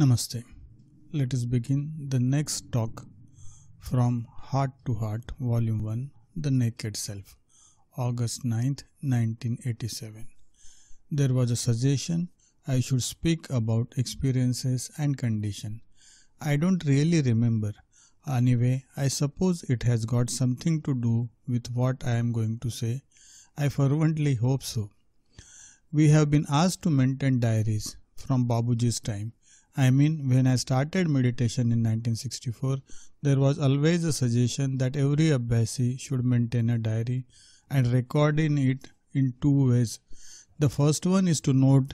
Namaste. Let us begin the next talk from Heart to Heart, Volume 1 The Naked Self, August 9th, 1987. There was a suggestion I should speak about experiences and condition. I don't really remember. Anyway, I suppose it has got something to do with what I am going to say. I fervently hope so. We have been asked to maintain diaries from Babuji's time I mean, when I started meditation in 1964, there was always a suggestion that every Abbasi should maintain a diary and record in it in two ways. The first one is to note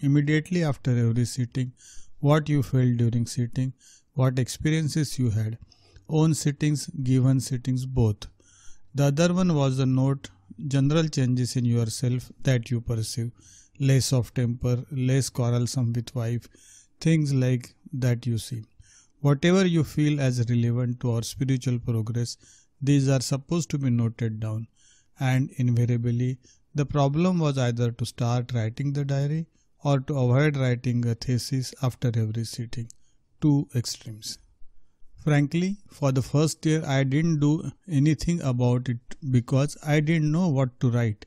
immediately after every sitting what you felt during sitting, what experiences you had, own sittings, given sittings, both. The other one was the note general changes in yourself that you perceive, less of temper, less quarrelsome with wife, things like that you see. Whatever you feel as relevant to our spiritual progress, these are supposed to be noted down. And invariably, the problem was either to start writing the diary or to avoid writing a thesis after every sitting. Two extremes. Frankly, for the first year, I didn't do anything about it because I didn't know what to write.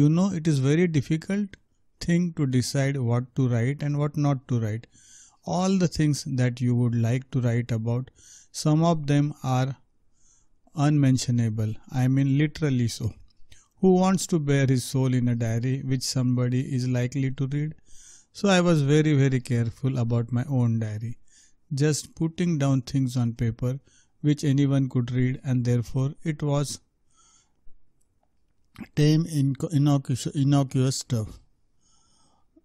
You know, it is very difficult thing to decide what to write and what not to write. All the things that you would like to write about, some of them are unmentionable. I mean, literally so. Who wants to bear his soul in a diary which somebody is likely to read? So I was very, very careful about my own diary, just putting down things on paper which anyone could read, and therefore it was tame innocuous, innocuous stuff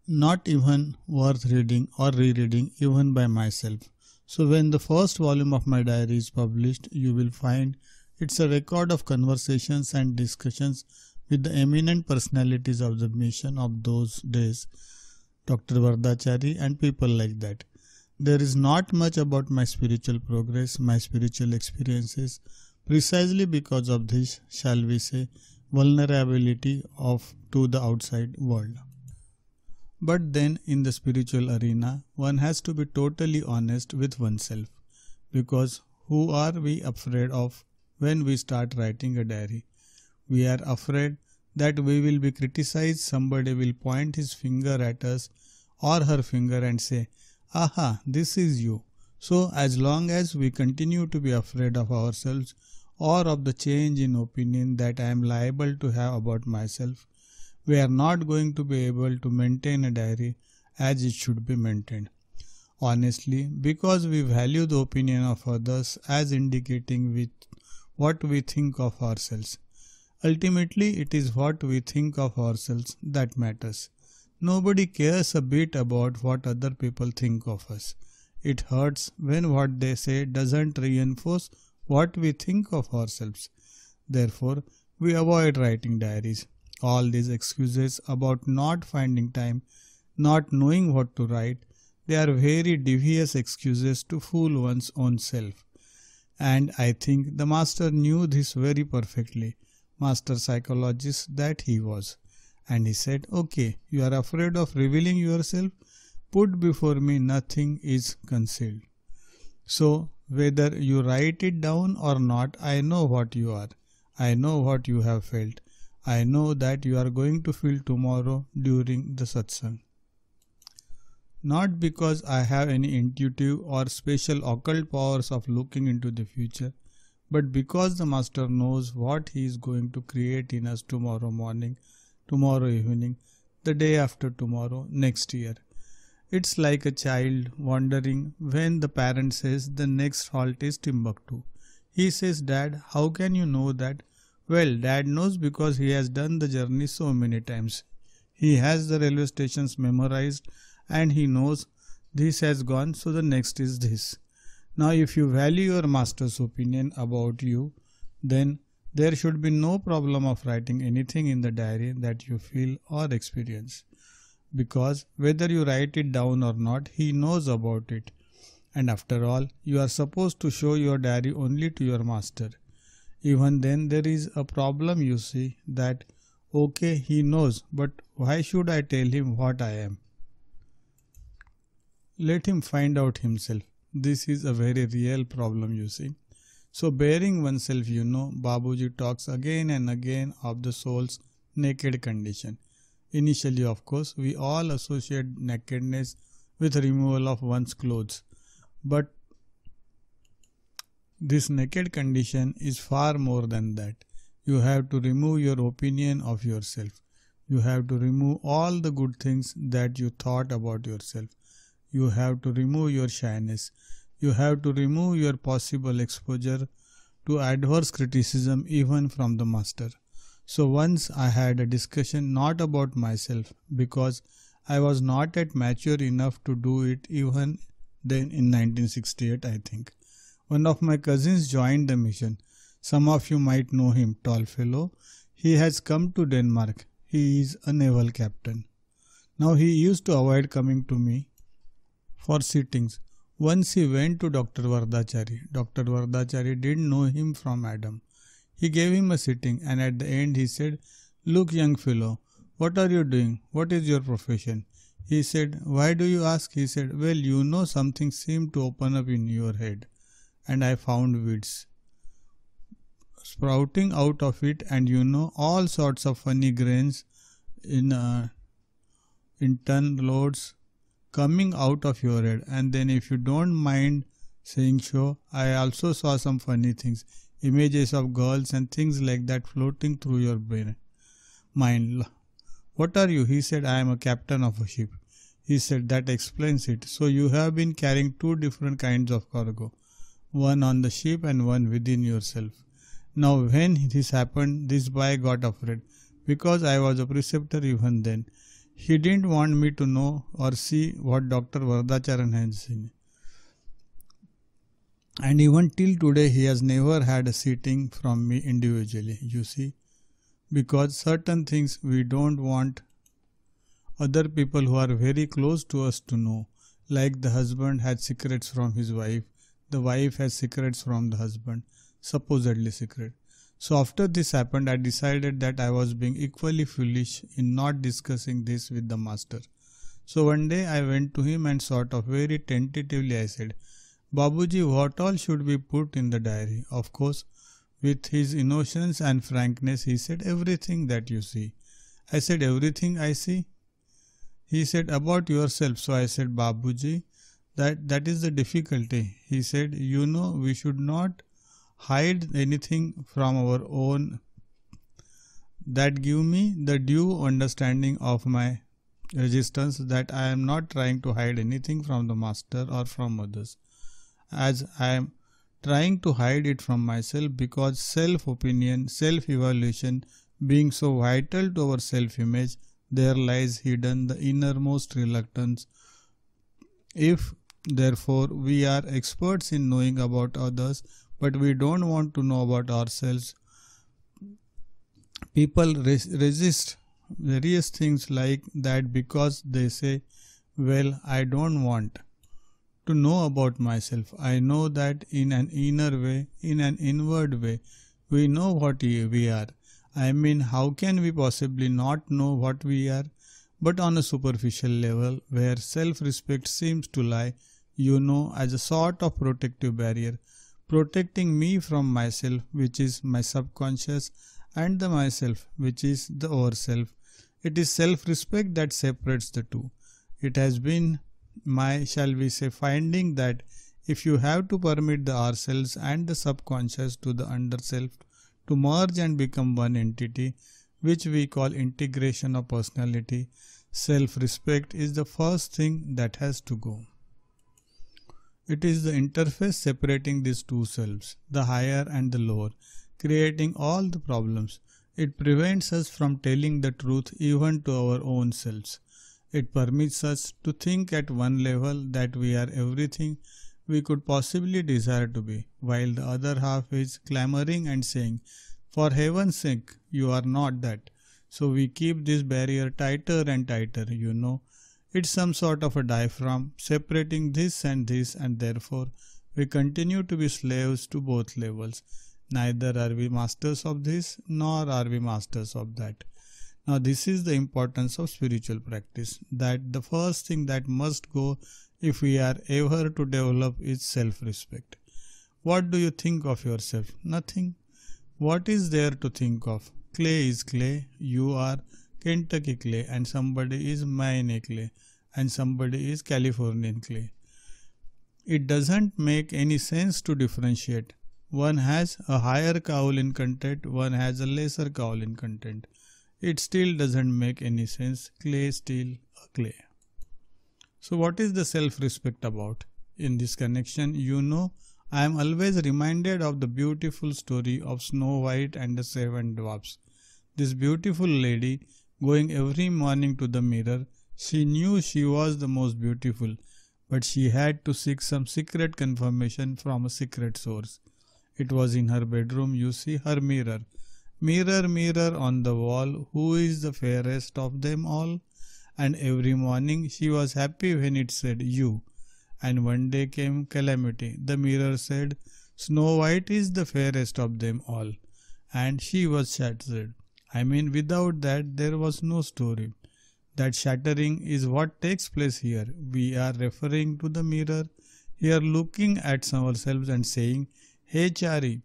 not even worth reading or rereading even by myself. So when the first volume of my diary is published, you will find it's a record of conversations and discussions with the eminent personalities of the mission of those days, Dr. Vardachari and people like that. There is not much about my spiritual progress, my spiritual experiences, precisely because of this, shall we say, vulnerability of to the outside world. But then, in the spiritual arena, one has to be totally honest with oneself because who are we afraid of when we start writing a diary? We are afraid that we will be criticized, somebody will point his finger at us or her finger and say, Aha, this is you. So, as long as we continue to be afraid of ourselves or of the change in opinion that I am liable to have about myself, we are not going to be able to maintain a diary as it should be maintained. Honestly, because we value the opinion of others as indicating with what we think of ourselves. Ultimately, it is what we think of ourselves that matters. Nobody cares a bit about what other people think of us. It hurts when what they say doesn't reinforce what we think of ourselves. Therefore, we avoid writing diaries all these excuses about not finding time, not knowing what to write, they are very devious excuses to fool one's own self. And I think the master knew this very perfectly, master psychologist that he was. And he said, Okay, you are afraid of revealing yourself? Put before me nothing is concealed. So, whether you write it down or not, I know what you are. I know what you have felt. I know that you are going to feel tomorrow during the satsang. Not because I have any intuitive or special occult powers of looking into the future, but because the Master knows what he is going to create in us tomorrow morning, tomorrow evening, the day after tomorrow, next year. It's like a child wondering when the parent says the next halt is Timbuktu. He says, Dad, how can you know that? Well, dad knows because he has done the journey so many times. He has the railway stations memorized and he knows this has gone, so the next is this. Now, if you value your master's opinion about you, then there should be no problem of writing anything in the diary that you feel or experience. Because whether you write it down or not, he knows about it. And after all, you are supposed to show your diary only to your master. Even then there is a problem you see that okay he knows but why should I tell him what I am? Let him find out himself. This is a very real problem you see. So bearing oneself you know Babuji talks again and again of the soul's naked condition. Initially of course we all associate nakedness with removal of one's clothes. But this naked condition is far more than that. You have to remove your opinion of yourself. You have to remove all the good things that you thought about yourself. You have to remove your shyness. You have to remove your possible exposure to adverse criticism even from the master. So once I had a discussion not about myself because I was not yet mature enough to do it even then in 1968 I think. One of my cousins joined the mission. Some of you might know him, tall fellow. He has come to Denmark. He is a naval captain. Now he used to avoid coming to me for sittings. Once he went to Dr. Vardachari. Dr. Vardachari didn't know him from Adam. He gave him a sitting and at the end he said, Look, young fellow, what are you doing? What is your profession? He said, Why do you ask? He said, Well, you know something seemed to open up in your head and I found weeds sprouting out of it and you know all sorts of funny grains in uh, in ton loads coming out of your head and then if you don't mind saying so, I also saw some funny things images of girls and things like that floating through your brain mind what are you he said I am a captain of a ship he said that explains it so you have been carrying two different kinds of cargo one on the ship and one within yourself. Now when this happened, this boy got afraid, because I was a preceptor even then. He didn't want me to know or see what Dr. Vardhacharan had seen. And even till today, he has never had a sitting from me individually, you see, because certain things we don't want other people who are very close to us to know, like the husband had secrets from his wife the wife has secrets from the husband, supposedly secret. So after this happened, I decided that I was being equally foolish in not discussing this with the master. So one day I went to him and sort of very tentatively I said, Babuji, what all should be put in the diary? Of course, with his innocence and frankness, he said, Everything that you see. I said, Everything I see? He said, About yourself. So I said, Babuji, that that is the difficulty he said you know we should not hide anything from our own that give me the due understanding of my resistance that i am not trying to hide anything from the master or from others as i am trying to hide it from myself because self opinion self evaluation being so vital to our self image there lies hidden the innermost reluctance if Therefore, we are experts in knowing about others, but we don't want to know about ourselves. People res- resist various things like that because they say, Well, I don't want to know about myself. I know that in an inner way, in an inward way, we know what we are. I mean, how can we possibly not know what we are? But on a superficial level, where self respect seems to lie, you know as a sort of protective barrier, protecting me from myself, which is my subconscious, and the myself, which is the ourself. It is self respect that separates the two. It has been my, shall we say, finding that if you have to permit the ourselves and the subconscious to the underself to merge and become one entity, which we call integration of personality, self respect is the first thing that has to go. It is the interface separating these two selves, the higher and the lower, creating all the problems. It prevents us from telling the truth even to our own selves. It permits us to think at one level that we are everything we could possibly desire to be, while the other half is clamoring and saying, For heaven's sake, you are not that. So we keep this barrier tighter and tighter, you know, it's some sort of a diaphragm separating this and this and therefore we continue to be slaves to both levels. Neither are we masters of this nor are we masters of that. Now this is the importance of spiritual practice that the first thing that must go if we are ever to develop is self-respect. What do you think of yourself? Nothing. What is there to think of? Clay is clay. You are Kentucky clay and somebody is Maine clay and somebody is Californian clay. It doesn't make any sense to differentiate. One has a higher kaolin content, one has a lesser kaolin content. It still doesn't make any sense. Clay still a clay. So what is the self-respect about? In this connection, you know, I am always reminded of the beautiful story of Snow White and the Seven Dwarfs. This beautiful lady going every morning to the mirror. She knew she was the most beautiful, but she had to seek some secret confirmation from a secret source. It was in her bedroom, you see, her mirror. Mirror, mirror on the wall, who is the fairest of them all? And every morning she was happy when it said, You. And one day came calamity. The mirror said, Snow White is the fairest of them all. And she was shattered. I mean, without that, there was no story. That shattering is what takes place here. We are referring to the mirror. We are looking at ourselves and saying, Hey Chari,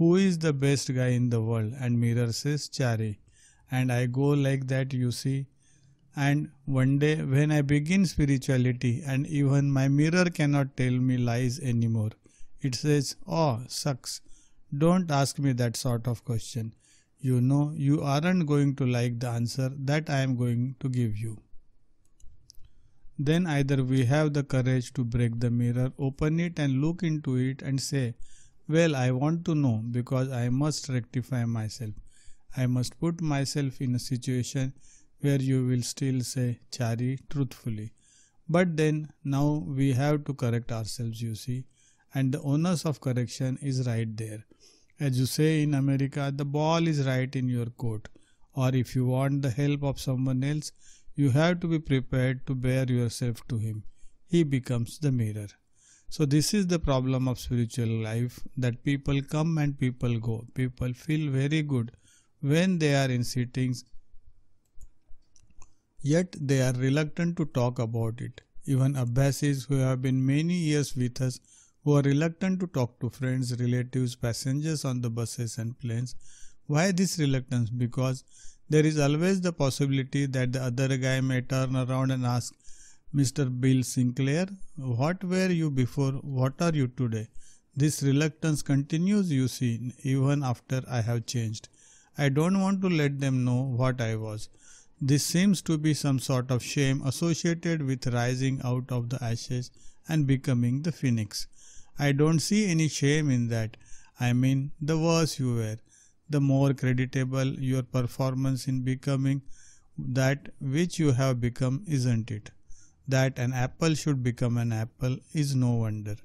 who is the best guy in the world? And mirror says, Chari. And I go like that, you see. And one day, when I begin spirituality, and even my mirror cannot tell me lies anymore, it says, Oh, sucks. Don't ask me that sort of question you know you aren't going to like the answer that I am going to give you. Then either we have the courage to break the mirror, open it and look into it and say, well, I want to know because I must rectify myself. I must put myself in a situation where you will still say Chari truthfully. But then now we have to correct ourselves, you see, and the onus of correction is right there. As you say in America, the ball is right in your court. Or if you want the help of someone else, you have to be prepared to bear yourself to him. He becomes the mirror. So, this is the problem of spiritual life that people come and people go. People feel very good when they are in sittings, yet they are reluctant to talk about it. Even Abbasis, who have been many years with us, who are reluctant to talk to friends, relatives, passengers on the buses and planes. Why this reluctance? Because there is always the possibility that the other guy may turn around and ask, Mr. Bill Sinclair, what were you before? What are you today? This reluctance continues, you see, even after I have changed. I don't want to let them know what I was. This seems to be some sort of shame associated with rising out of the ashes and becoming the phoenix. I don't see any shame in that. I mean, the worse you were, the more creditable your performance in becoming that which you have become, isn't it? That an apple should become an apple is no wonder,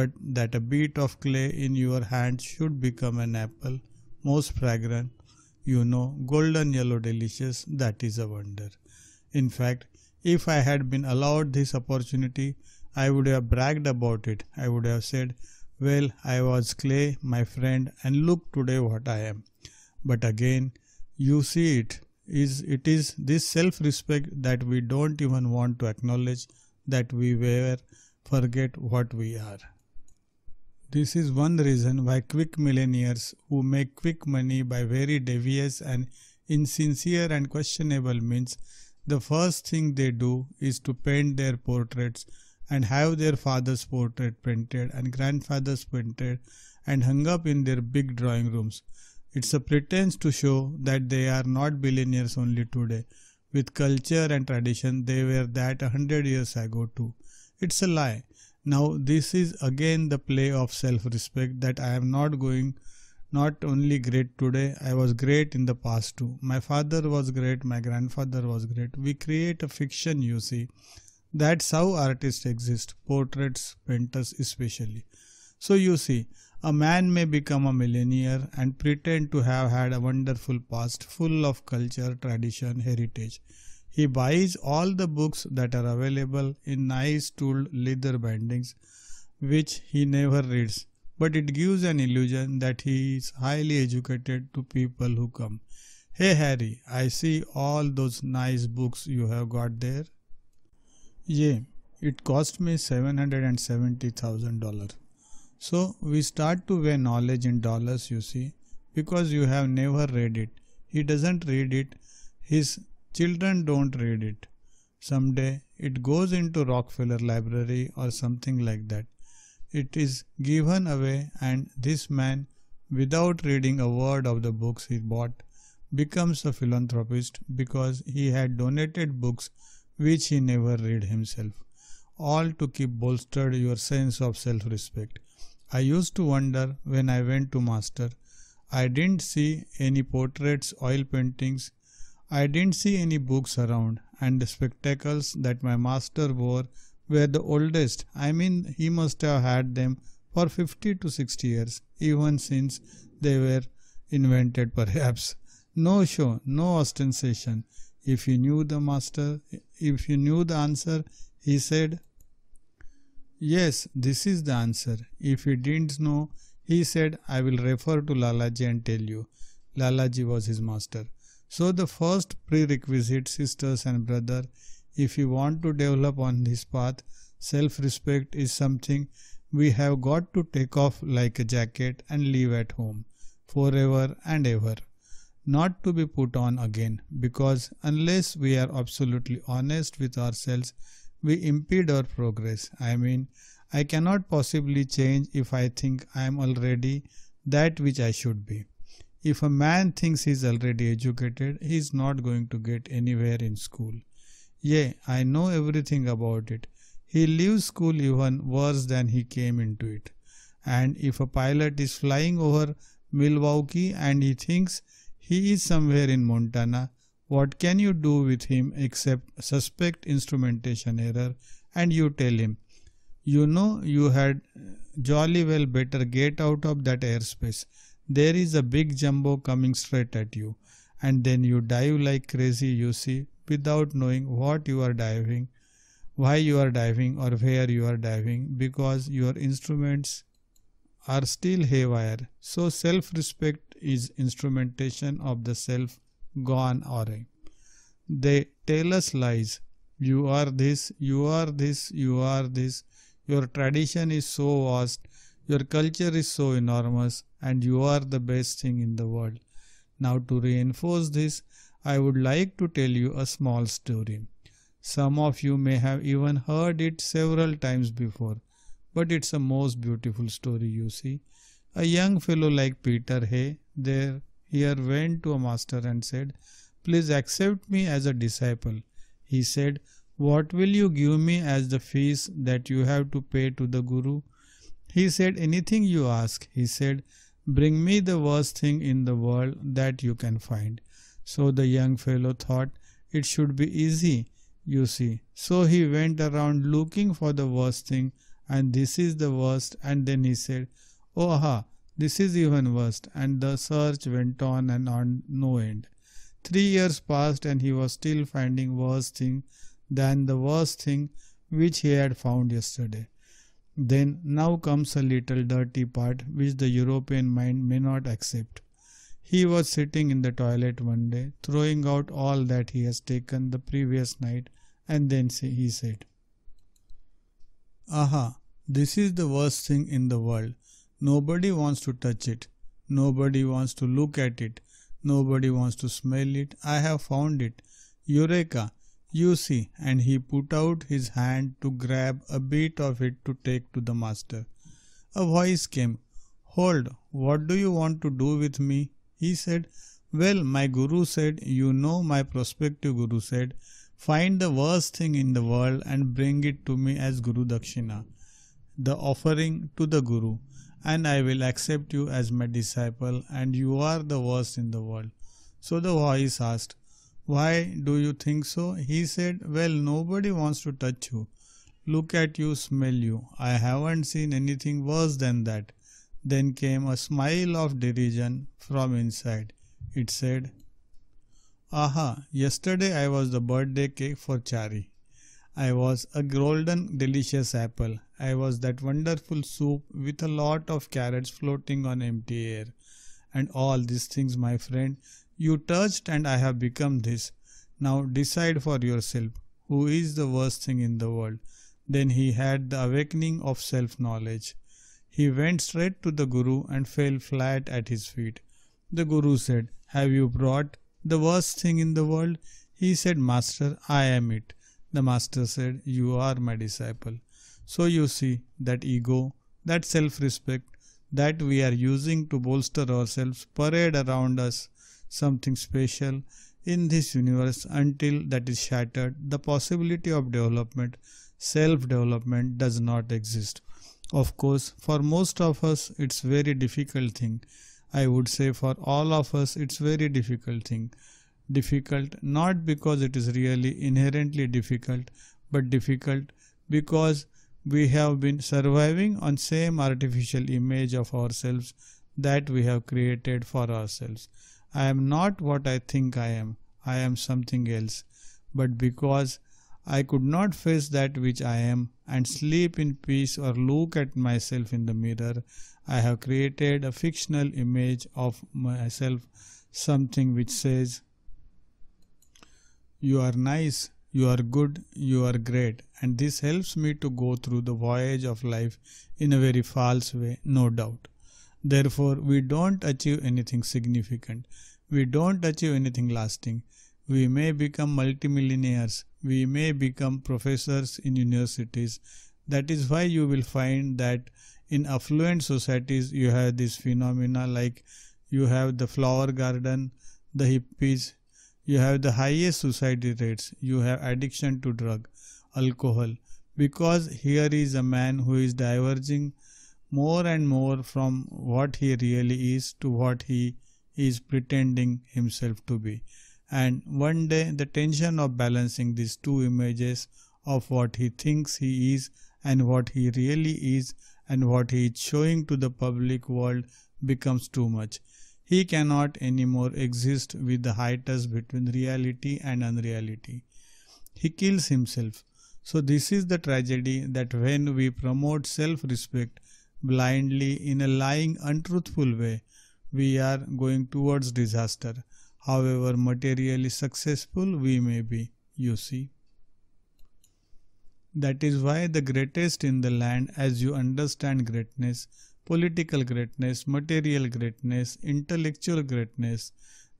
but that a bit of clay in your hand should become an apple, most fragrant, you know, golden yellow delicious, that is a wonder. In fact, if I had been allowed this opportunity, I would have bragged about it. I would have said, Well, I was clay, my friend, and look today what I am. But again, you see it is it is this self-respect that we don't even want to acknowledge that we were forget what we are. This is one reason why quick millionaires who make quick money by very devious and insincere and questionable means the first thing they do is to paint their portraits and have their father's portrait printed and grandfather's printed and hung up in their big drawing rooms. It's a pretense to show that they are not billionaires only today. With culture and tradition, they were that a hundred years ago too. It's a lie. Now, this is again the play of self respect that I am not going not only great today, I was great in the past too. My father was great, my grandfather was great. We create a fiction, you see, that's how artists exist, portraits, painters especially. So you see, a man may become a millionaire and pretend to have had a wonderful past full of culture, tradition, heritage. He buys all the books that are available in nice tooled leather bindings, which he never reads, but it gives an illusion that he is highly educated to people who come. Hey Harry, I see all those nice books you have got there yeah it cost me $770,000 so we start to weigh knowledge in dollars you see because you have never read it he doesn't read it his children don't read it someday it goes into Rockefeller library or something like that it is given away and this man without reading a word of the books he bought becomes a philanthropist because he had donated books which he never read himself, all to keep bolstered your sense of self respect. I used to wonder when I went to Master, I didn't see any portraits, oil paintings, I didn't see any books around, and the spectacles that my master wore were the oldest. I mean, he must have had them for 50 to 60 years, even since they were invented perhaps. No show, no ostentation. If he knew the master if you knew the answer, he said, Yes, this is the answer. If he didn't know, he said, I will refer to Lalaji and tell you. Lalaji was his master. So the first prerequisite, sisters and brother, if you want to develop on this path, self-respect is something we have got to take off like a jacket and leave at home forever and ever not to be put on again because unless we are absolutely honest with ourselves, we impede our progress. I mean, I cannot possibly change if I think I am already that which I should be. If a man thinks he is already educated, he is not going to get anywhere in school. Yeah, I know everything about it. He leaves school even worse than he came into it. And if a pilot is flying over Milwaukee and he thinks he is somewhere in Montana. What can you do with him except suspect instrumentation error and you tell him, you know you had uh, jolly well better get out of that airspace. There is a big jumbo coming straight at you. And then you dive like crazy, you see, without knowing what you are diving, why you are diving, or where you are diving, because your instruments are still haywire. So self respect is instrumentation of the self gone awry. They tell us lies. You are this, you are this, you are this. Your tradition is so vast, your culture is so enormous, and you are the best thing in the world. Now, to reinforce this, I would like to tell you a small story. Some of you may have even heard it several times before, but it's a most beautiful story, you see. A young fellow like Peter Hay there here went to a master and said, Please accept me as a disciple. He said, What will you give me as the fees that you have to pay to the Guru? He said, Anything you ask. He said, Bring me the worst thing in the world that you can find. So the young fellow thought, It should be easy, you see. So he went around looking for the worst thing, and this is the worst. And then he said, Oh, aha! this is even worse, and the search went on and on no end. Three years passed, and he was still finding worse thing than the worst thing which he had found yesterday. Then now comes a little dirty part which the European mind may not accept. He was sitting in the toilet one day, throwing out all that he has taken the previous night, and then he said, Aha, this is the worst thing in the world. Nobody wants to touch it. Nobody wants to look at it. Nobody wants to smell it. I have found it. Eureka! You see, and he put out his hand to grab a bit of it to take to the master. A voice came. Hold, what do you want to do with me? He said, Well, my guru said, you know, my prospective guru said, find the worst thing in the world and bring it to me as Guru Dakshina, the offering to the Guru and I will accept you as my disciple, and you are the worst in the world. So the voice asked, Why do you think so? He said, Well, nobody wants to touch you. Look at you, smell you. I haven't seen anything worse than that. Then came a smile of derision from inside. It said, Aha, yesterday I was the birthday cake for Chari. I was a golden delicious apple. I was that wonderful soup with a lot of carrots floating on empty air. And all these things, my friend, you touched and I have become this. Now decide for yourself who is the worst thing in the world. Then he had the awakening of self knowledge. He went straight to the Guru and fell flat at his feet. The Guru said, Have you brought the worst thing in the world? He said, Master, I am it. The Master said, You are my disciple. So you see, that ego, that self respect, that we are using to bolster ourselves, parade around us something special in this universe until that is shattered, the possibility of development, self development, does not exist. Of course, for most of us, it's very difficult thing. I would say for all of us, it's very difficult thing difficult not because it is really inherently difficult but difficult because we have been surviving on same artificial image of ourselves that we have created for ourselves i am not what i think i am i am something else but because i could not face that which i am and sleep in peace or look at myself in the mirror i have created a fictional image of myself something which says you are nice, you are good, you are great. And this helps me to go through the voyage of life in a very false way, no doubt. Therefore, we don't achieve anything significant. We don't achieve anything lasting. We may become multimillionaires. We may become professors in universities. That is why you will find that in affluent societies you have this phenomena like you have the flower garden, the hippies, you have the highest suicide rates you have addiction to drug alcohol because here is a man who is diverging more and more from what he really is to what he is pretending himself to be and one day the tension of balancing these two images of what he thinks he is and what he really is and what he is showing to the public world becomes too much he cannot anymore exist with the hiatus between reality and unreality. He kills himself. So, this is the tragedy that when we promote self respect blindly in a lying, untruthful way, we are going towards disaster, however materially successful we may be, you see. That is why the greatest in the land, as you understand greatness, political greatness, material greatness, intellectual greatness.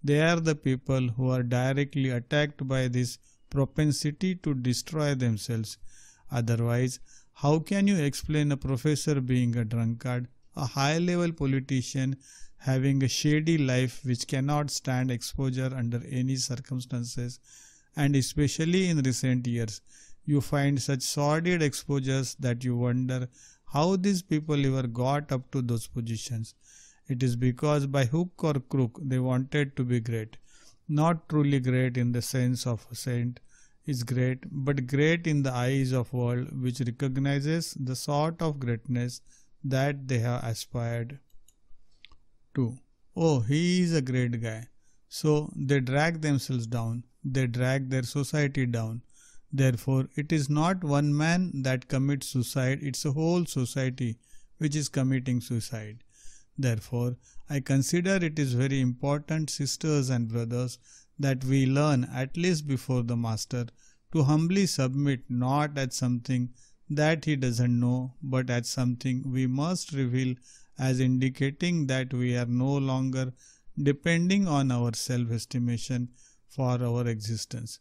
They are the people who are directly attacked by this propensity to destroy themselves. Otherwise, how can you explain a professor being a drunkard, a high level politician having a shady life which cannot stand exposure under any circumstances, and especially in recent years? You find such sordid exposures that you wonder how these people ever got up to those positions. It is because by hook or crook they wanted to be great. Not truly great in the sense of a saint is great, but great in the eyes of world which recognizes the sort of greatness that they have aspired to. Oh, he is a great guy. So they drag themselves down, they drag their society down, Therefore, it is not one man that commits suicide, it's a whole society which is committing suicide. Therefore, I consider it is very important, sisters and brothers, that we learn, at least before the Master, to humbly submit not at something that he doesn't know, but at something we must reveal as indicating that we are no longer depending on our self estimation for our existence.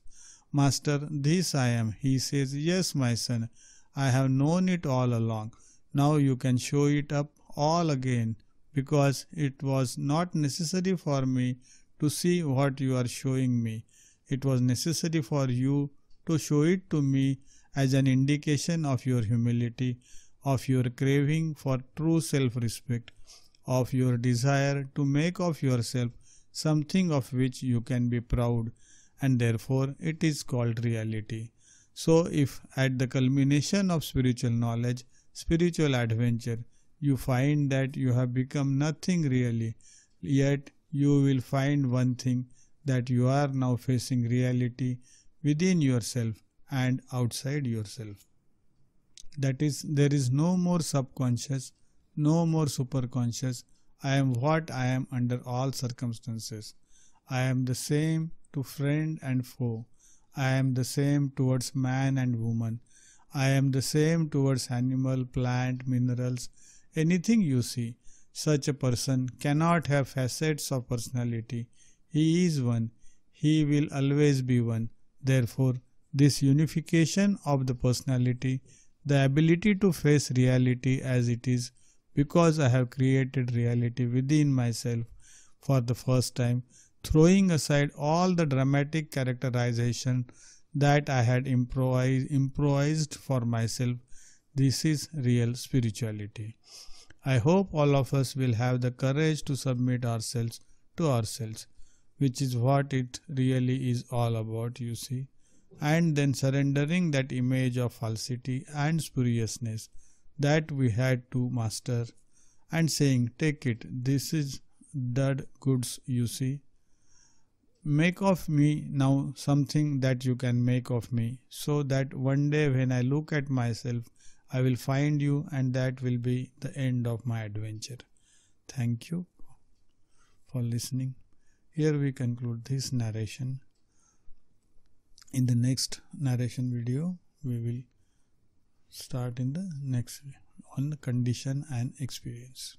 Master, this I am. He says, Yes, my son, I have known it all along. Now you can show it up all again, because it was not necessary for me to see what you are showing me. It was necessary for you to show it to me as an indication of your humility, of your craving for true self respect, of your desire to make of yourself something of which you can be proud and therefore it is called reality. So, if at the culmination of spiritual knowledge, spiritual adventure, you find that you have become nothing really, yet you will find one thing that you are now facing reality within yourself and outside yourself. That is, there is no more subconscious, no more superconscious. I am what I am under all circumstances. I am the same to friend and foe. I am the same towards man and woman. I am the same towards animal, plant, minerals, anything you see. Such a person cannot have facets of personality. He is one. He will always be one. Therefore, this unification of the personality, the ability to face reality as it is, because I have created reality within myself for the first time, throwing aside all the dramatic characterization that I had improvised, improvised for myself. This is real spirituality. I hope all of us will have the courage to submit ourselves to ourselves, which is what it really is all about, you see, and then surrendering that image of falsity and spuriousness that we had to master and saying, Take it, this is dead goods, you see make of me now something that you can make of me, so that one day when I look at myself, I will find you, and that will be the end of my adventure. Thank you for listening. Here we conclude this narration. In the next narration video, we will start in the next on the condition and experience.